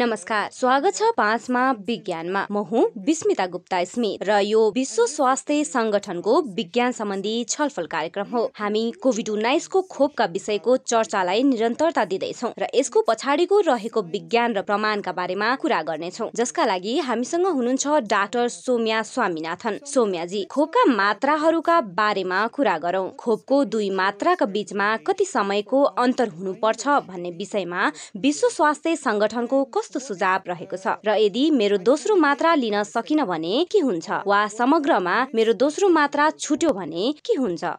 नमस्कार स्वागत छ पाँचमा विज्ञानमा म हुँ विस्मिता गुप्ता स्मित र यो विश्व स्वास्थ्य संगठनको विज्ञान सम्बन्धी छलफल कार्यक्रम हो हामी कोभिड उन्नाइसको खोपका विषयको चर्चालाई निरन्तरता दिँदैछौ र यसको पछाडिको रहेको विज्ञान र प्रमाणका बारेमा कुरा गर्नेछौ जसका लागि हामीसँग हुनुहुन्छ डाक्टर सोम्या स्वामीनाथन सोम्याजी खोपका मात्राहरूका बारेमा कुरा गरौ खोपको दुई मात्राका बीचमा कति समयको अन्तर हुनुपर्छ भन्ने विषयमा विश्व स्वास्थ्य संगठनको कस्तो सुझाव रहेको छ र यदि मेरो दोस्रो मात्रा लिन सकिन भने के हुन्छ वा समग्रमा मेरो दोस्रो मात्रा छुट्यो भने के हुन्छ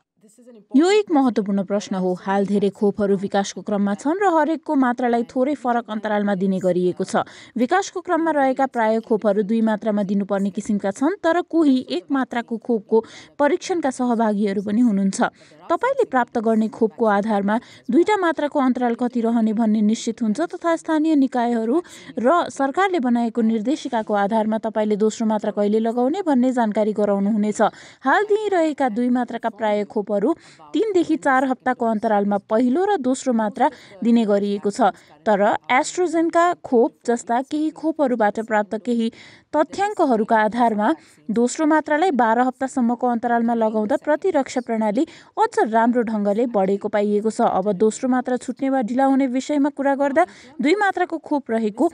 यो एक महत्त्वपूर्ण प्रश्न हो हाल धेरै खोपहरू विकासको क्रममा छन् र हरेकको मात्रालाई थोरै फरक अन्तरालमा दिने गरिएको छ विकासको क्रममा रहेका प्राय खोपहरू दुई मात्रामा दिनुपर्ने किसिमका छन् तर कोही एक मात्राको खोपको परीक्षणका सहभागीहरू पनि हुनुहुन्छ तपाईँले प्राप्त गर्ने खोपको आधारमा दुईवटा मात्राको अन्तराल कति रहने भन्ने निश्चित हुन्छ तथा स्थानीय निकायहरू र सरकारले बनाएको निर्देशिकाको आधारमा तपाईँले दोस्रो मात्रा कहिले लगाउने भन्ने जानकारी गराउनुहुनेछ हाल दिइरहेका दुई मात्राका प्राय खोपहरू दबाईहरू तिनदेखि चार हप्ताको अन्तरालमा पहिलो र दोस्रो मात्रा दिने गरिएको छ तर एस्ट्रोजेनका खोप जस्ता केही खोपहरूबाट प्राप्त केही तथ्याङ्कहरूका आधारमा दोस्रो मात्रालाई बाह्र हप्तासम्मको अन्तरालमा लगाउँदा प्रतिरक्षा प्रणाली अझ राम्रो ढङ्गले बढेको पाइएको छ अब दोस्रो मात्रा छुट्ने वा ढिला हुने विषयमा कुरा गर्दा दुई मात्राको खोप रहेको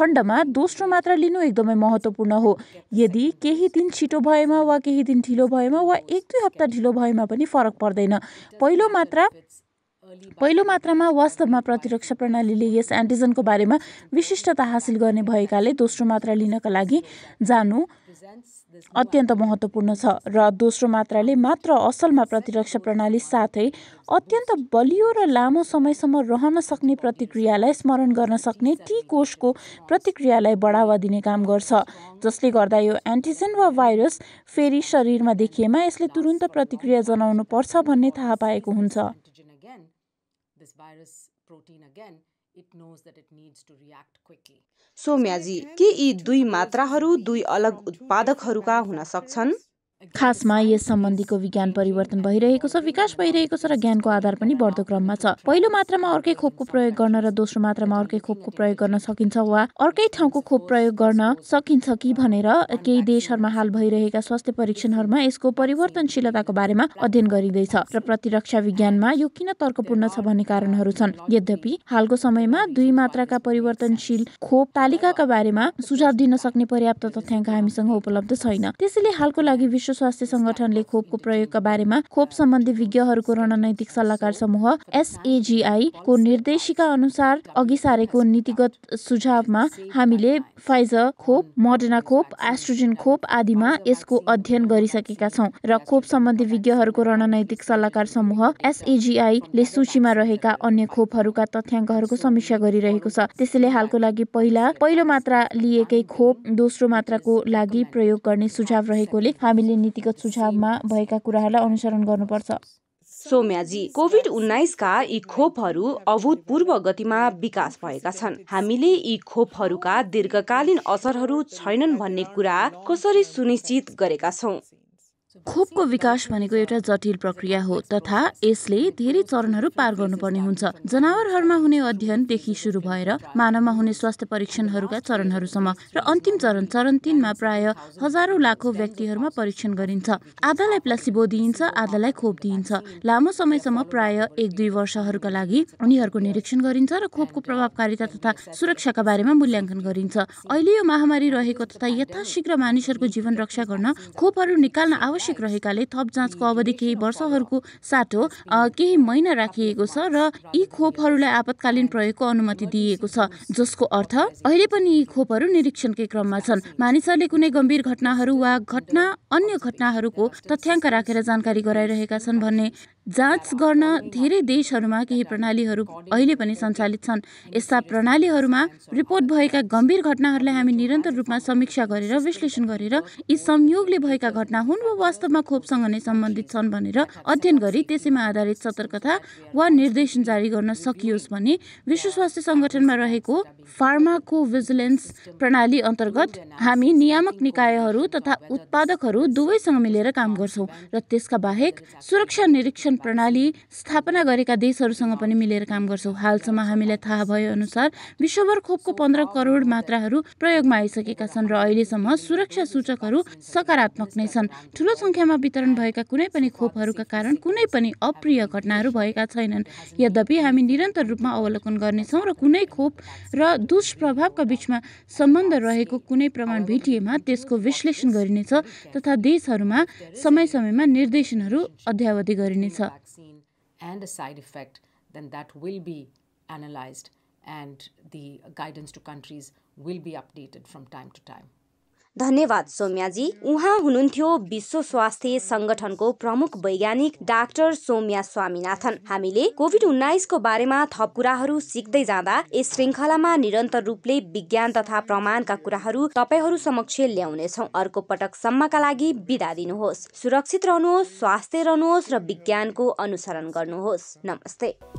खण्डमा दोस्रो मात्रा लिनु एकदमै महत्त्वपूर्ण हो यदि केही दिन छिटो भएमा वा केही दिन ढिलो भएमा वा एक दुई हप्ता ढिलो भएमा पनि फरक पर्दैन पहिलो मात्रा पहिलो मात्रामा वास्तवमा प्रतिरक्षा प्रणालीले यस एन्टिजनको बारेमा विशिष्टता हासिल गर्ने भएकाले दोस्रो मात्रा लिनका लागि जानु अत्यन्त महत्त्वपूर्ण छ र दोस्रो मात्राले मात्र असलमा प्रतिरक्षा प्रणाली साथै अत्यन्त बलियो र लामो समयसम्म रहन सक्ने प्रतिक्रियालाई स्मरण गर्न सक्ने टी कोषको प्रतिक्रियालाई बढावा दिने काम गर्छ जसले गर्दा यो एन्टिजेन वा भाइरस फेरि शरीरमा देखिएमा यसले तुरुन्त प्रतिक्रिया जनाउनु पर्छ भन्ने थाहा पाएको हुन्छ सो म्याजी virus protein again, सोम्याजी के यी दुई मात्राहरू दुई अलग उत्पादकहरूका हुन सक्छन् खासमा यस सम्बन्धीको विज्ञान परिवर्तन भइरहेको छ विकास भइरहेको छ र ज्ञानको आधार पनि बढ्दो क्रममा छ पहिलो मात्रामा अर्कै खोपको प्रयोग गर्न र दोस्रो मात्रामा अर्कै खोपको प्रयोग गर्न सकिन्छ वा अर्कै ठाउँको खोप प्रयोग गर्न सकिन्छ कि भनेर केही देशहरूमा हाल भइरहेका स्वास्थ्य परीक्षणहरूमा यसको परिवर्तनशीलताको बारेमा अध्ययन गरिँदैछ र प्रतिरक्षा विज्ञानमा यो किन तर्कपूर्ण छ भन्ने कारणहरू छन् यद्यपि हालको समयमा दुई मात्राका परिवर्तनशील खोप तालिकाका बारेमा सुझाव दिन सक्ने पर्याप्त तथ्याङ्क हामीसँग उपलब्ध छैन त्यसैले हालको लागि विश्व स्वास्थ्य संगठनले खोपको प्रयोगका बारेमा खोप सम्बन्धी विज्ञहरूको रणनैतिक सल्लाहकार समूह एसएजीआई को निर्देशिका अनुसार अघि सारेको नीतिगत सुझावमा हामीले फाइजर खोप मोडर्ना खोप एस्ट्रोजेन खोप आदिमा यसको अध्ययन गरिसकेका छौँ र खोप सम्बन्धी विज्ञहरूको रणनैतिक सल्लाहकार समूह ले सूचीमा रहेका अन्य खोपहरूका तथ्याङ्कहरूको समीक्षा गरिरहेको छ त्यसैले हालको लागि पहिला पहिलो मात्रा लिएकै खोप दोस्रो मात्राको लागि प्रयोग गर्ने सुझाव रहेकोले हामीले नीतिगत सुझावमा भएका कुराहरूलाई अनुसरण गर्नुपर्छ सोम्याजी कोभिड उन्नाइसका यी खोपहरू अभूतपूर्व गतिमा विकास भएका छन् हामीले यी खोपहरूका दीर्घकालीन असरहरू छैनन् भन्ने कुरा कसरी सुनिश्चित गरेका छौँ खोपको विकास भनेको एउटा जटिल प्रक्रिया हो तथा यसले धेरै चरणहरू पार गर्नुपर्ने हुन्छ जनावरहरूमा हुने अध्ययनदेखि सुरु भएर मानवमा हुने स्वास्थ्य परीक्षणहरूका चरणहरूसम्म र अन्तिम चरण चरण तिनमा प्राय हजारौँ लाखौँ व्यक्तिहरूमा परीक्षण गरिन्छ आधालाई प्लासिबो दिइन्छ आधालाई खोप दिइन्छ लामो समयसम्म प्राय एक दुई वर्षहरूका लागि उनीहरूको निरीक्षण गरिन्छ र खोपको प्रभावकारिता तथा सुरक्षाका बारेमा मूल्याङ्कन गरिन्छ अहिले यो महामारी रहेको तथा यथाशीघ्र मानिसहरूको जीवन रक्षा गर्न खोपहरू निकाल्न आवश्यक आवश्यक रहेकाले थप जाँचको अवधि केही वर्षहरूको साटो केही महिना राखिएको छ र यी खोपहरूलाई आपतकालीन प्रयोगको अनुमति दिइएको छ जसको अर्थ अहिले पनि यी खोपहरू निरीक्षणकै क्रममा छन् मानिसहरूले कुनै गम्भीर घटनाहरू वा घटना अन्य घटनाहरूको तथ्याङ्क राखेर जानकारी गराइरहेका छन् भन्ने जाँच गर्न धेरै देशहरूमा केही प्रणालीहरू अहिले पनि सञ्चालित छन् यस्ता प्रणालीहरूमा रिपोर्ट भएका गम्भीर घटनाहरूलाई हामी निरन्तर रूपमा समीक्षा गरेर विश्लेषण गरेर यी संयोगले भएका घटना हुन् वा वास्तवमा खोपसँग नै सम्बन्धित छन् भनेर अध्ययन गरी त्यसैमा आधारित सतर्कता वा निर्देशन जारी गर्न सकियोस् भने विश्व स्वास्थ्य सङ्गठनमा रहेको फार्माको भिजिलेन्स प्रणाली अन्तर्गत हामी नियामक निकायहरू तथा उत्पादकहरू दुवैसँग मिलेर काम गर्छौँ र त्यसका बाहेक सुरक्षा निरीक्षण प्रणाली स्थापना गरेका देशहरूसँग पनि मिलेर काम गर्छौँ हालसम्म हामीलाई थाहा भए अनुसार विश्वभर खोपको पन्ध्र करोड मात्राहरू प्रयोगमा आइसकेका छन् र अहिलेसम्म सुरक्षा सूचकहरू सकारात्मक नै छन् ठुलो सङ्ख्यामा वितरण भएका कुनै पनि खोपहरूका कारण कुनै पनि अप्रिय घटनाहरू भएका छैनन् यद्यपि हामी निरन्तर रूपमा अवलोकन गर्नेछौँ र कुनै खोप र दुष्प्रभावका बिचमा सम्बन्ध रहेको कुनै प्रमाण भेटिएमा त्यसको विश्लेषण गरिनेछ तथा देशहरूमा समय समयमा निर्देशनहरू अध्यावधि गरिनेछ yeah. vaccine and a side effect, then that will be analyzed and the guidance to countries will be updated from time to time. धन्यवाद सोम्याजी उहाँ हुनुहुन्थ्यो विश्व स्वास्थ्य संगठनको प्रमुख वैज्ञानिक डाक्टर सोम्या स्वामीनाथन हामीले कोभिड उन्नाइसको बारेमा थप कुराहरू सिक्दै जाँदा यस श्रृङ्खलामा निरन्तर रूपले विज्ञान तथा प्रमाणका कुराहरू तपाईँहरू समक्ष ल्याउनेछौँ अर्को पटकसम्मका लागि विदा दिनुहोस् सुरक्षित रहनुहोस् स्वास्थ्य रहनुहोस् र विज्ञानको अनुसरण गर्नुहोस् नमस्ते